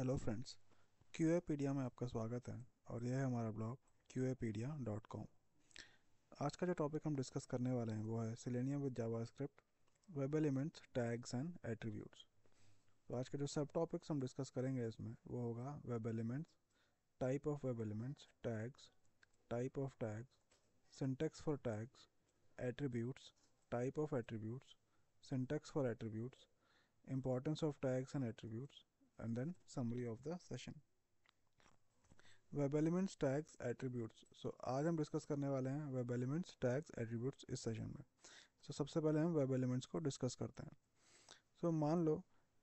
Hello friends Q में आपका स्वागत है और यह है हमारा ब्लॉग क्यू आज का जो टॉपिक हम डिस्कस करने वाले हैं वो है selenium with JavaScript web elements tags and attributes तो आज के जो सब टॉपिक्स हम डिस्कस करेंगे इसमें वो होगा web elements type of web elements tags type of tags syntax for tags attributes type of attributes syntax for attributes importance of tags and attributes and then summary of the session web elements tags attributes so आज हम discuss करने वाले हैं web elements tags attributes इस session में so so, सबसे पहले हम वेब एलिमेंट्स को डिस्कस करते हैं सो so, मान लो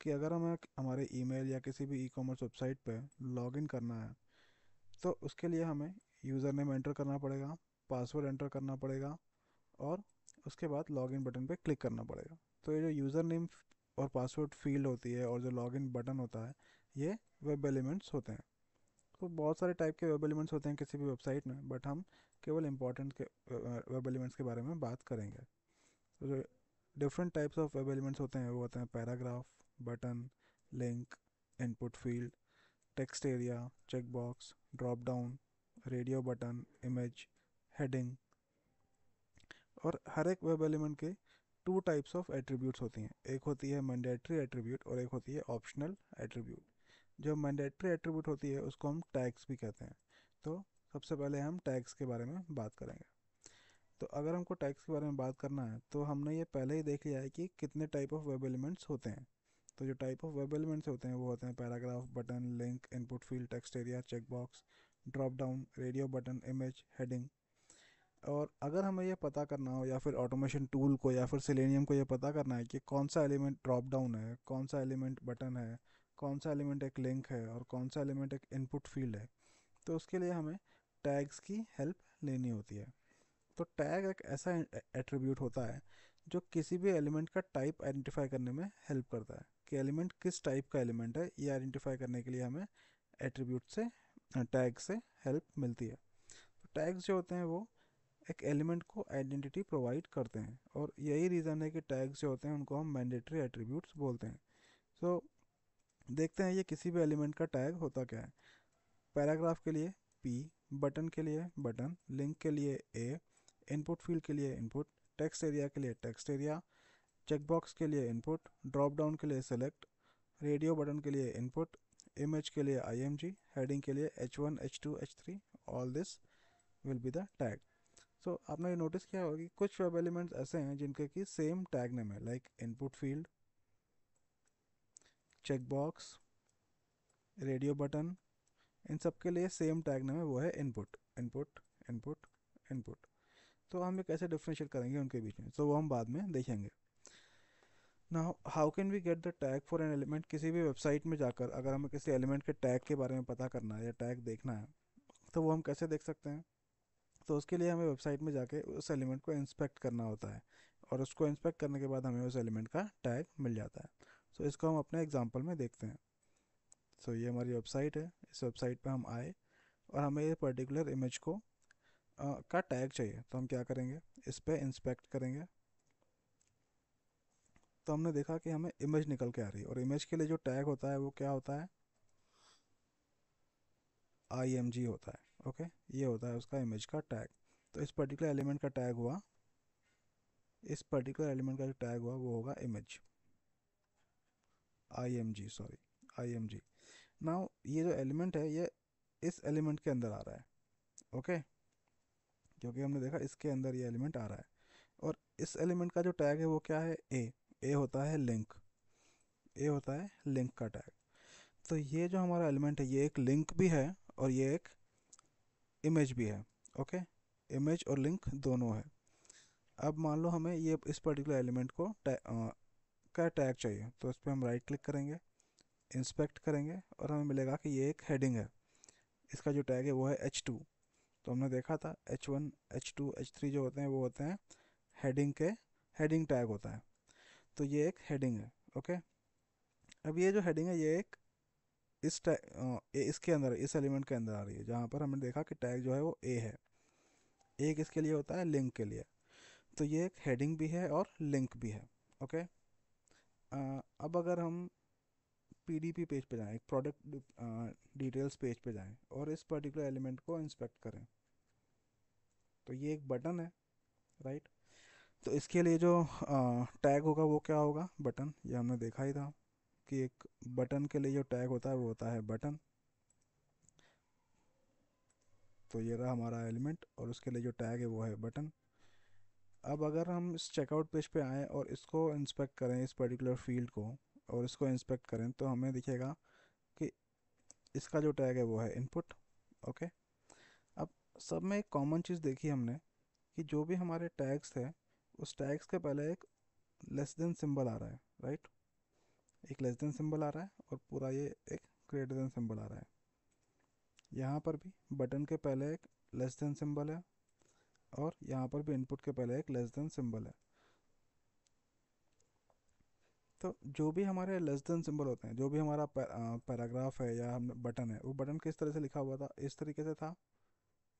कि अगर हमें हमारे ईमेल या किसी भी ई कॉमर्स वेबसाइट पे लॉगिन करना है तो उसके लिए हमें यूज़र नेम एंटर करना पड़ेगा पासवर्ड एंटर करना पड़ेगा और उसके बाद लॉगिन बटन पे क्लिक करना पड़ेगा तो ये जो यूज़र नेम और पासवर्ड फील्ड होती है और जो लॉगिन बटन होता है ये वेब एलिमेंट्स होते हैं तो बहुत सारे टाइप के वेब एलिमेंट्स होते हैं किसी भी वेबसाइट में बट हम केवल इंपॉर्टेंट के वेब एलिमेंट्स के बारे में बात करेंगे तो जो different types of web elements होते हैं वो होते हैं paragraph button link input field text area checkbox drop down radio button image heading और हर एक वेब एलिमेंट के टू टाइप्स ऑफ एट्रीब्यूट्स होती हैं एक होती है मैंडेटरी एट्रीब्यूट और एक होती है ऑप्शनल एट्रीब्यूट जो मैंडेटरी एट्रीब्यूट होती है उसको हम टैक्स भी कहते हैं तो सबसे पहले हम टैक्स के बारे में बात करेंगे तो अगर हमको टैक्स के बारे में बात करना है तो हमने ये पहले ही देख लिया है कि कितने टाइप ऑफ वेब एलिमेंट्स होते हैं तो जो टाइप ऑफ वेब एलिमेंट्स होते हैं वो होते हैं paragraph button link input field text area checkbox drop down radio button image heading और अगर हमें यह पता करना हो या फिर ऑटोमेशन टूल को या फिर सिलेनियम को यह पता करना है कि कौन सा एलिमेंट ड्रॉप डाउन है कौन सा एलिमेंट बटन है कौन सा एलिमेंट एक लिंक है और कौन सा एलिमेंट एक इनपुट फील्ड है तो उसके लिए हमें टैग्स की हेल्प लेनी होती है तो टैग एक ऐसा एट्रीब्यूट होता है जो किसी भी एलिमेंट का टाइप आइडेंटिफाई करने में हेल्प करता है कि एलिमेंट किस टाइप का एलिमेंट है ये आइडेंटिफाई करने के लिए हमें एट्रीब्यूट से टैग से हेल्प मिलती है तो टैग्स जो होते हैं वो एक एलिमेंट को आइडेंटिटी प्रोवाइड करते हैं और यही रीज़न है कि टैग्स जो होते हैं उनको हम मैंडेटरी एट्रीब्यूट्स बोलते हैं सो so, देखते हैं ये किसी भी एलिमेंट का टैग होता क्या है पैराग्राफ के लिए पी बटन के लिए बटन लिंक के लिए ए इनपुट फील्ड के लिए इनपुट टेक्स्ट एरिया के लिए टेक्स्ट एरिया चेकबॉक्स के लिए इनपुट ड्रॉप डाउन के लिए सेलेक्ट रेडियो बटन के लिए इनपुट इमेज के लिए आई हेडिंग के लिए H one H two H three all this will be the tag so so, आपने ये नोटिस किया होगा कि कुछ वेब एलिमेंट्स ऐसे हैं जिनके की सेम टैग नेम है like input field checkbox radio button इन सब के लिए सेम टैग नेम है वो है इनपुट इनपुट इनपुट इनपुट तो हम ये कैसे डिफ्रेंशिएट करेंगे उनके बीच में सो तो so, वो हम बाद में देखेंगे ना how can we get the tag for an element किसी भी वेबसाइट में जाकर अगर हमें किसी एलिमेंट के टैग के बारे में पता करना है या टैग देखना है तो वो हम कैसे देख सकते हैं तो उसके लिए हमें वेबसाइट में जाके उस एलिमेंट को इंस्पेक्ट करना होता है और उसको इंस्पेक्ट करने के बाद हमें उस एलिमेंट का टैग मिल जाता है सो तो so, इसको हम अपने एग्जाम्पल में देखते हैं सो तो so, ये हमारी वेबसाइट है इस वेबसाइट पर हम आए और हमें ये पर्टिकुलर इमेज को आ, का टैग चाहिए तो हम क्या करेंगे इस पर इंस्पेक्ट करेंगे तो हमने देखा कि हमें इमेज निकल के आ रही है और इमेज के लिए जो टैग होता है वो क्या होता है आई होता है ओके ये होता है उसका इमेज का टैग तो इस पर्टिकुलर एलिमेंट का टैग हुआ इस पर्टिकुलर एलिमेंट का जो टैग हुआ वो होगा image I M G sorry I M G now ये जो एलिमेंट है ये इस एलिमेंट के अंदर आ रहा है ओके okay? क्योंकि हमने देखा इसके अंदर ये एलिमेंट आ रहा है और इस एलिमेंट का जो टैग है वो क्या है ए ए होता है लिंक ए होता है लिंक का टैग तो ये जो हमारा एलिमेंट है ये एक लिंक भी है और ये एक इमेज भी है ओके इमेज और लिंक दोनों है अब मान लो हमें ये इस पर्टिकुलर एलिमेंट को टै, आ, का टैग चाहिए तो इस पर हम राइट क्लिक करेंगे इंस्पेक्ट करेंगे और हमें मिलेगा कि ये एक हेडिंग है इसका जो टैग है वो है एच टू तो हमने देखा था H one H two H three जो होते हैं वो होते हैं हेडिंग के हेडिंग टैग होता है तो ये एक हेडिंग है ओके अब ये जो हेडिंग है ये एक इस टैग इसके अंदर इस एलिमेंट के अंदर आ रही है जहाँ पर हमने देखा कि टैग जो है वो ए है ए किसके लिए होता है लिंक के लिए तो ये एक हेडिंग भी है और लिंक भी है ओके आ, अब अगर हम पीडीपी पेज पे जाएं एक प्रोडक्ट डिटेल्स पेज पे जाएं और इस पर्टिकुलर एलिमेंट को इंस्पेक्ट करें तो ये एक बटन है राइट तो इसके लिए जो टैग होगा वो क्या होगा बटन ये हमने देखा ही था कि एक बटन के लिए जो टैग होता है वो होता है बटन तो ये रहा हमारा एलिमेंट और उसके लिए जो टैग है वो है बटन अब अगर हम इस चेकआउट पेज पे आएँ और इसको इंस्पेक्ट करें इस पर्टिकुलर फील्ड को और इसको इंस्पेक्ट करें तो हमें दिखेगा कि इसका जो टैग है वो है इनपुट ओके अब सब में एक कॉमन चीज़ देखी हमने कि जो भी हमारे टैग्स थे उस टैग्स के पहले एक लेस देन सिंबल आ रहा है राइट एक लेस देन सिंबल आ रहा है और पूरा ये एक ग्रेटर देन सिंबल आ रहा है यहाँ पर भी बटन के पहले एक लेस देन सिंबल है और यहाँ पर भी इनपुट के पहले एक लेस देन सिंबल है तो जो भी हमारे लेस देन सिंबल होते हैं जो भी हमारा पैराग्राफ है या हमने बटन है वो बटन किस तरह से लिखा हुआ था इस तरीके से था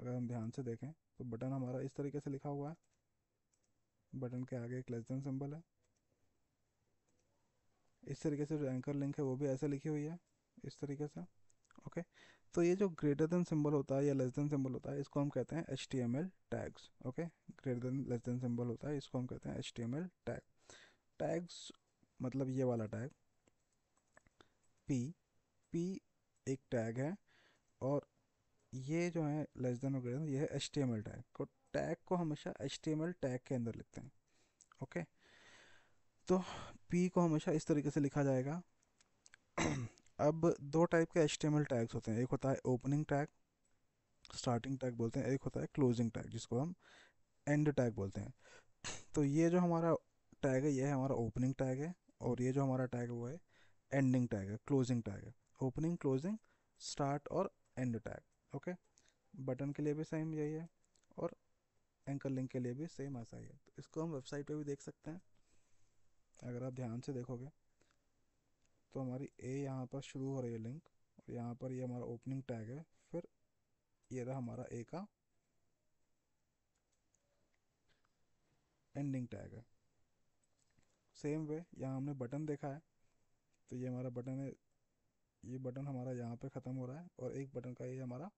अगर हम ध्यान से देखें तो बटन हमारा इस तरीके से लिखा हुआ है बटन के आगे एक लेस देन सिंबल है इस तरीके से जो एंकर लिंक है वो भी ऐसे लिखी हुई है इस तरीके से ओके तो ये जो ग्रेटर देन सिंबल होता है या लेस देन सिंबल होता है इसको हम कहते हैं H T M L tags okay greater than less than symbol होता है इसको हम कहते हैं H T M L tag tags मतलब ये वाला टैग पी पी एक टैग है और ये जो है लेस देन और ग्रेटर ये है H T M L tag को टैग को हमेशा H T M L tag के अंदर लिखते हैं ओके okay? तो पी को हमेशा इस तरीके से लिखा जाएगा अब दो टाइप के एच टैग्स होते हैं एक होता है ओपनिंग टैग स्टार्टिंग टैग बोलते हैं एक होता है क्लोजिंग टैग जिसको हम एंड टैग बोलते हैं तो ये जो हमारा टैग है ये है हमारा ओपनिंग टैग है और ये जो हमारा टैग है वो है एंडिंग टैग है क्लोजिंग टैग है ओपनिंग क्लोजिंग स्टार्ट और एंड टैग ओके बटन के लिए भी सेम यही है और एंकर लिंक के लिए भी सेम ऐसा ही है तो इसको हम वेबसाइट पे भी देख सकते हैं अगर आप ध्यान से देखोगे तो हमारी ए यहाँ पर शुरू हो रही है लिंक और यहाँ पर ये यह हमारा ओपनिंग टैग है फिर ये रहा हमारा ए का एंडिंग टैग है सेम वे यहाँ हमने बटन देखा है तो ये हमारा बटन है ये बटन हमारा यहाँ पे ख़त्म हो रहा है और एक बटन का ये हमारा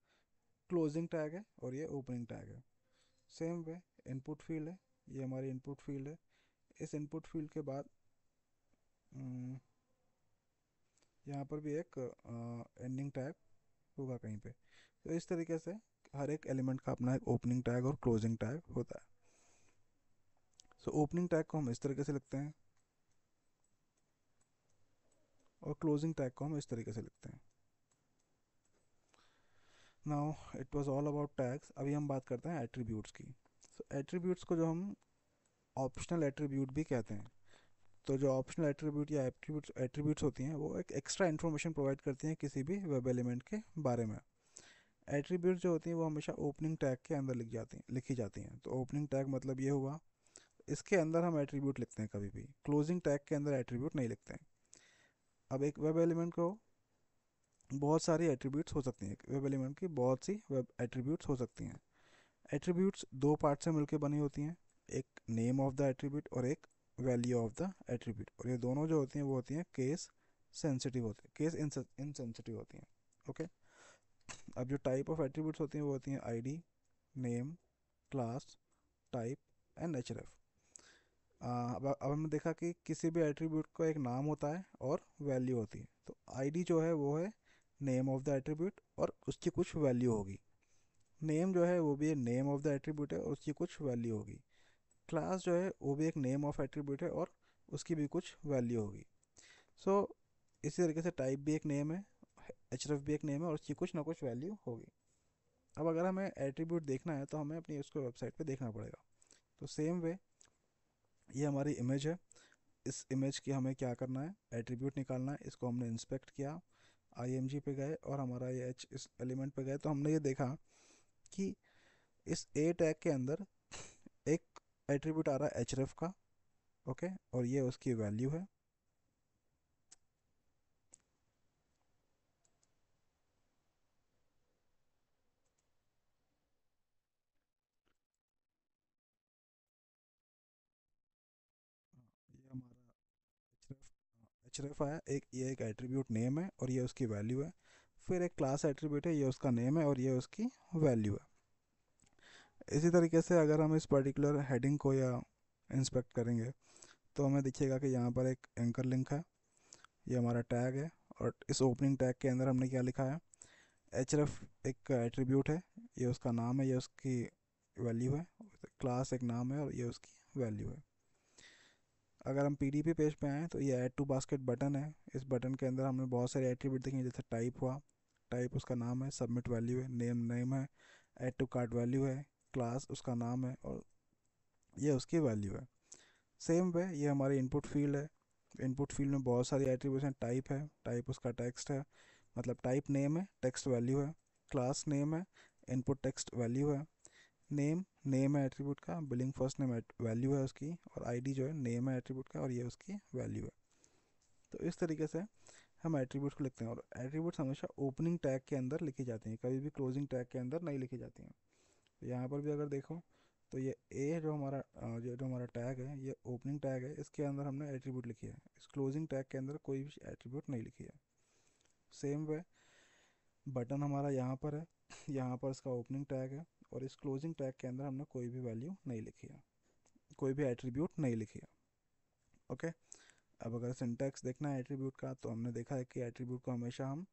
क्लोजिंग टैग है और ये ओपनिंग टैग है सेम वे इनपुट फील्ड है ये हमारी इनपुट फील्ड है इस इनपुट फील्ड के बाद हम्म, यहाँ पर भी एक एंडिंग टैग होगा कहीं पे तो इस तरीके से हर एक एलिमेंट का अपना एक ओपनिंग टैग और क्लोजिंग टैग होता है सो ओपनिंग टैग को हम इस तरीके से लिखते हैं और क्लोजिंग टैग को हम इस तरीके से लिखते हैं now it was all about tags अभी हम बात करते हैं एट्रीब्यूट्स की सो so, एट्रीब्यूट्स को जो हम ऑप्शनल एट्रीब्यूट भी कहते हैं तो जो ऑप्शनल एट्रीब्यूट या एट्रीब्यूट एट्रीब्यूट्स होती हैं वो एक एक्स्ट्रा इन्फॉर्मेशन प्रोवाइड करती हैं किसी भी वेब एलिमेंट के बारे में एट्रीब्यूट जो होती हैं वो हमेशा ओपनिंग टैग के अंदर लिख जाती हैं लिखी जाती हैं तो ओपनिंग टैग मतलब ये हुआ इसके अंदर हम एट्रीब्यूट लिखते हैं कभी भी क्लोजिंग टैग के अंदर एट्रीब्यूट नहीं लिखते हैं अब एक वेब एलिमेंट को बहुत सारी एट्रीब्यूट्स हो सकती हैं वेब एलिमेंट की बहुत सी वेब एट्रीब्यूट्स हो सकती हैं एट्रीब्यूट्स दो पार्ट से मिलकर बनी होती हैं एक नेम ऑफ द एट्रीब्यूट और एक वैल्यू ऑफ द एट्रीब्यूट और ये दोनों जो होती हैं वो होती हैं केस सेंसिटिव होती है केस इनसेंसिटिव होती हैं ओके अब जो टाइप ऑफ एट्रीब्यूट्स होती हैं वो होती हैं D name class type and H अब अब हमने देखा कि किसी भी एट्रीब्यूट का एक नाम होता है और वैल्यू होती है तो डी जो है वो है नेम ऑफ द एट्रीब्यूट और उसकी कुछ वैल्यू होगी नेम जो है वो भी नेम ऑफ द एट्रीब्यूट है और उसकी कुछ वैल्यू होगी क्लास जो है वो भी एक नेम ऑफ एट्रीब्यूट है और उसकी भी कुछ वैल्यू होगी सो so, इसी तरीके से टाइप भी एक नेम है एच भी एक नेम है और उसकी कुछ ना कुछ वैल्यू होगी अब अगर हमें एट्रीब्यूट देखना है तो हमें अपनी उसको वेबसाइट पे देखना पड़ेगा तो सेम वे ये हमारी इमेज है इस इमेज की हमें क्या करना है एट्रीब्यूट निकालना है इसको हमने इंस्पेक्ट किया आई पे गए और हमारा ये एच इस एलिमेंट पे गए तो हमने ये देखा कि इस ए टैग के अंदर एट्रीब्यूट आ रहा है एच का ओके okay? और ये उसकी वैल्यू है एचरेफ आया एक ये एक एट्रीब्यूट नेम है और ये उसकी वैल्यू है फिर एक क्लास एट्रीब्यूट है ये उसका नेम है और ये उसकी वैल्यू है इसी तरीके से अगर हम इस पर्टिकुलर हेडिंग को या इंस्पेक्ट करेंगे तो हमें दिखेगा कि यहाँ पर एक एंकर लिंक है ये हमारा टैग है और इस ओपनिंग टैग के अंदर हमने क्या लिखा है एच एक एट्रीब्यूट है ये उसका नाम है ये उसकी वैल्यू है क्लास एक नाम है और ये उसकी वैल्यू है अगर हम पी पेज पे आएँ तो ये ऐड टू बास्केट बटन है इस बटन के अंदर हमने बहुत सारे एट्रीब्यूट देखे जैसे टाइप हुआ टाइप उसका नाम है सबमिट वैल्यू है नेम नेम है एड टू कार्ड वैल्यू है क्लास उसका नाम है और ये उसकी वैल्यू है सेम वे ये हमारी इनपुट फील्ड है इनपुट फील्ड में बहुत सारी एट्रीब्यूशन टाइप है टाइप उसका टेक्स्ट है मतलब टाइप नेम है टेक्स्ट वैल्यू है क्लास नेम है इनपुट टेक्स्ट वैल्यू है नेम नेम है एट्रीब्यूट का बिलिंग फर्स्ट नेम वैल्यू है उसकी और आईडी जो है नेम है एट्रीब्यूट का और ये उसकी वैल्यू है तो इस तरीके से हम एट्रीब्यूट को लिखते हैं और एट्रीब्यूट हमेशा ओपनिंग टैग के अंदर लिखी जाती हैं कभी भी क्लोजिंग टैग के अंदर नहीं लिखी जाती हैं तो यहाँ पर भी अगर देखो तो ये ए जो हमारा जो जो हमारा टैग है ये ओपनिंग टैग है इसके अंदर हमने एट्रीब्यूट लिखी है इस क्लोजिंग टैग के अंदर कोई भी एट्रीब्यूट नहीं लिखी है सेम वे बटन हमारा यहाँ पर है यहाँ पर इसका ओपनिंग टैग है और इस क्लोजिंग टैग के अंदर हमने कोई भी वैल्यू नहीं लिखी है कोई भी एट्रीब्यूट नहीं लिखी है ओके अब अगर सिंटैक्स देखना है एट्रीब्यूट का तो हमने देखा है कि एट्रीब्यूट को हमेशा हम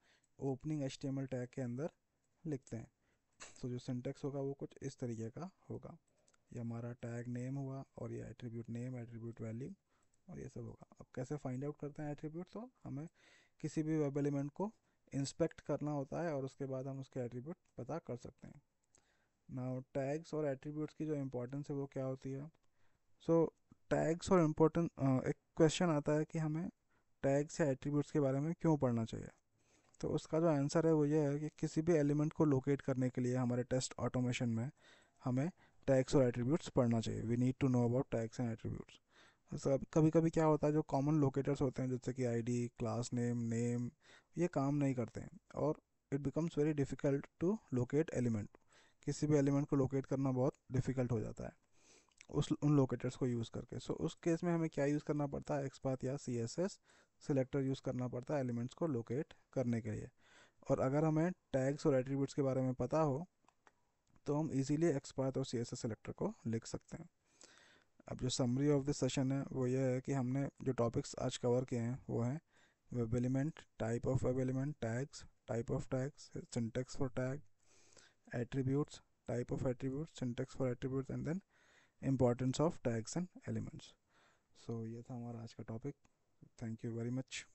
ओपनिंग एच टैग के अंदर लिखते हैं तो जो सिंटेक्स होगा वो कुछ इस तरीके का होगा ये हमारा टैग नेम हुआ और ये एट्रीब्यूट नेम एट्रीब्यूट वैल्यू और ये सब होगा अब कैसे फाइंड आउट करते हैं एट्रीब्यूट तो हमें किसी भी वेब एलिमेंट को इंस्पेक्ट करना होता है और उसके बाद हम उसके एट्रीब्यूट पता कर सकते हैं ना टैग्स और एट्रीब्यूट्स की जो इम्पोर्टेंस है वो क्या होती है सो टैग्स और इम्पोर्टेंट एक क्वेश्चन आता है कि हमें टैग्स या एट्रीब्यूट्स के बारे में क्यों पढ़ना चाहिए तो उसका जो आंसर है वो ये है कि किसी भी एलिमेंट को लोकेट करने के लिए हमारे टेस्ट ऑटोमेशन में हमें टैक्स और एट्रीब्यूट्स पढ़ना चाहिए we need to know about tags and attributes सब कभी कभी क्या होता है जो कॉमन लोकेटर्स होते हैं जैसे कि आईडी क्लास नेम नेम ये काम नहीं करते हैं और it becomes very difficult to locate element किसी भी एलिमेंट को लोकेट करना बहुत डिफ़िकल्ट हो जाता है उस उन लोकेटर्स को यूज़ करके सो so, उस केस में हमें क्या यूज़ करना पड़ता है एक्सपाथ या C S S selector use करना पड़ता है एलिमेंट्स को लोकेट करने के लिए और अगर हमें टैग्स और एट्रीब्यूट्स के बारे में पता हो तो हम इजीली एक्सपाथ और सी एस एस सिलेक्टर को लिख सकते हैं अब जो समरी ऑफ दिस सेशन है वो ये है कि हमने जो टॉपिक्स आज कवर किए हैं वो हैं web element type of web element tags type of tags syntax for tag attributes type of attribute syntax for attribute and then importance of tags and elements so yeh tha hamara aaj ka topic thank you very much